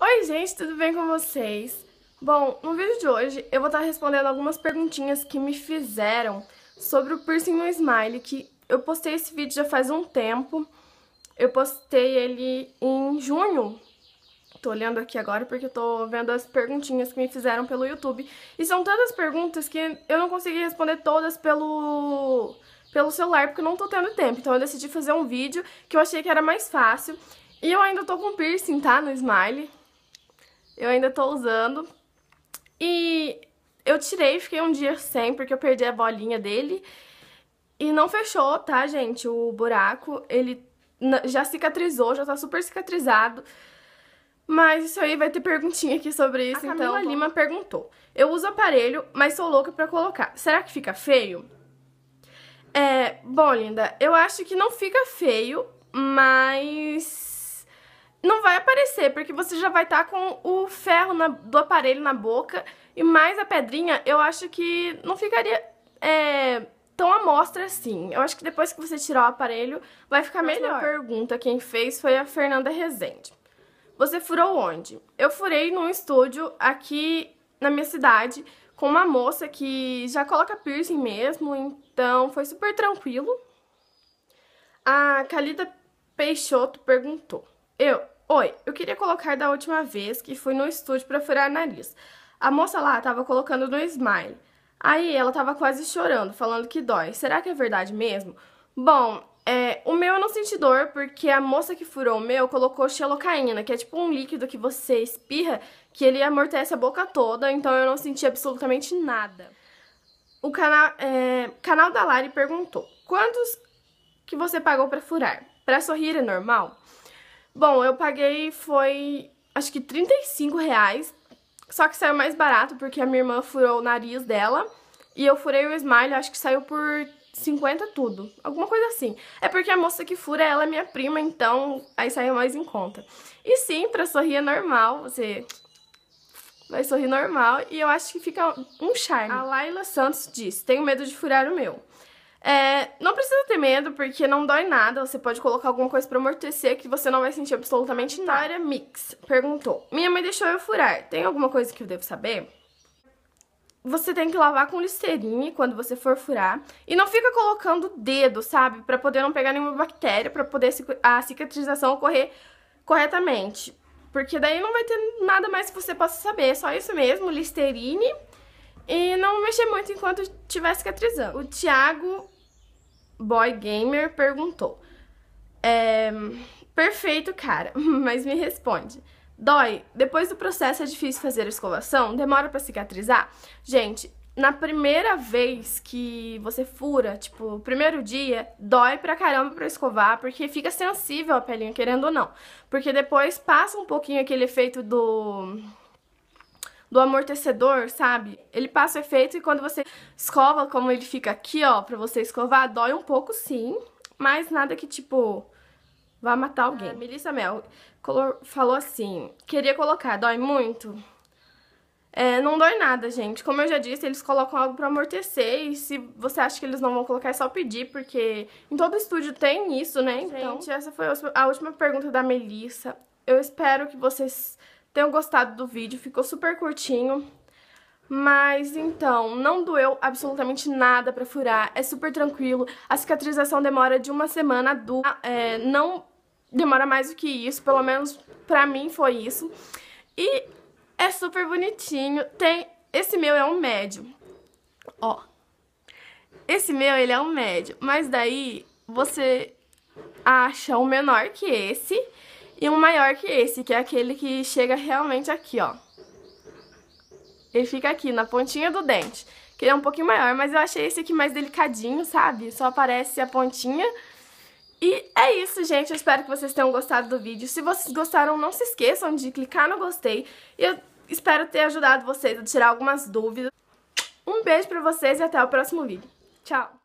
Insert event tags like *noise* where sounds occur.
Oi, gente, tudo bem com vocês? Bom, no vídeo de hoje eu vou estar tá respondendo algumas perguntinhas que me fizeram sobre o piercing no smile, que eu postei esse vídeo já faz um tempo. Eu postei ele em junho. Tô olhando aqui agora porque eu tô vendo as perguntinhas que me fizeram pelo YouTube. E são tantas perguntas que eu não consegui responder todas pelo pelo celular porque eu não tô tendo tempo. Então eu decidi fazer um vídeo que eu achei que era mais fácil. E eu ainda tô com piercing, tá? No smile. Eu ainda tô usando. E eu tirei, fiquei um dia sem, porque eu perdi a bolinha dele. E não fechou, tá, gente? O buraco, ele já cicatrizou, já tá super cicatrizado. Mas isso aí vai ter perguntinha aqui sobre isso, a então. a Lima perguntou. Eu uso aparelho, mas sou louca pra colocar. Será que fica feio? É, bom, linda, eu acho que não fica feio, mas não vai aparecer, porque você já vai estar tá com o ferro na, do aparelho na boca e mais a pedrinha, eu acho que não ficaria é, tão à mostra assim. Eu acho que depois que você tirar o aparelho, vai ficar melhor. A pergunta quem fez foi a Fernanda Rezende. Você furou onde? Eu furei num estúdio aqui na minha cidade com uma moça que já coloca piercing mesmo, então foi super tranquilo. A Kalida Peixoto perguntou. Eu, oi, eu queria colocar da última vez que fui no estúdio para furar nariz. A moça lá tava colocando no smile. Aí ela tava quase chorando, falando que dói. Será que é verdade mesmo? Bom, é, o meu eu não senti dor, porque a moça que furou o meu colocou xelocaína, que é tipo um líquido que você espirra, que ele amortece a boca toda, então eu não senti absolutamente nada. O canal, é, canal da Lari perguntou, quantos que você pagou para furar? Para sorrir é normal? Bom, eu paguei foi acho que 35 reais. Só que saiu mais barato porque a minha irmã furou o nariz dela e eu furei o smile, acho que saiu por 50 tudo, alguma coisa assim. É porque a moça que fura, ela é minha prima, então aí saiu mais em conta. E sim, pra sorrir é normal, você vai sorrir normal e eu acho que fica um charme. A Laila Santos disse tenho medo de furar o meu. É, não precisa ter medo, porque não dói nada. Você pode colocar alguma coisa para amortecer que você não vai sentir absolutamente tá. nada. Mix perguntou: Minha mãe deixou eu furar. Tem alguma coisa que eu devo saber? Você tem que lavar com Listerine quando você for furar. E não fica colocando o dedo, sabe? Pra poder não pegar nenhuma bactéria, pra poder a cicatrização ocorrer corretamente. Porque daí não vai ter nada mais que você possa saber. Só isso mesmo, Listerine e não mexer muito enquanto estiver cicatrizando. O Thiago Boy Gamer perguntou. É, perfeito, cara, *laughs* mas me responde. Dói? Depois do processo é difícil fazer a escovação? Demora para cicatrizar? Gente, na primeira vez que você fura, tipo, primeiro dia, dói pra caramba pra escovar, porque fica sensível a pelinha, querendo ou não. Porque depois passa um pouquinho aquele efeito do do amortecedor, sabe? Ele passa o efeito e quando você escova, como ele fica aqui, ó, pra você escovar, dói um pouco sim, mas nada que, tipo, vá matar alguém. Ah, Melissa Mel falou assim, queria colocar, dói muito? É, não dói nada, gente. Como eu já disse, eles colocam algo pra amortecer e se você acha que eles não vão colocar, é só pedir, porque em todo estúdio tem isso, né? Então, gente, essa foi a última pergunta da Melissa. Eu espero que vocês tenham gostado do vídeo, ficou super curtinho. Mas então, não doeu absolutamente nada pra furar, é super tranquilo. A cicatrização demora de uma semana do é, não demora mais do que isso, pelo menos pra mim foi isso. E é super bonitinho, tem... esse meu é um médio, ó. Esse meu, ele é um médio, mas daí você acha o menor que esse... E um maior que esse, que é aquele que chega realmente aqui, ó. Ele fica aqui, na pontinha do dente. Que ele é um pouquinho maior, mas eu achei esse aqui mais delicadinho, sabe? Só aparece a pontinha. E é isso, gente. Eu espero que vocês tenham gostado do vídeo. Se vocês gostaram, não se esqueçam de clicar no gostei. E eu espero ter ajudado vocês a tirar algumas dúvidas. Um beijo pra vocês e até o próximo vídeo. Tchau!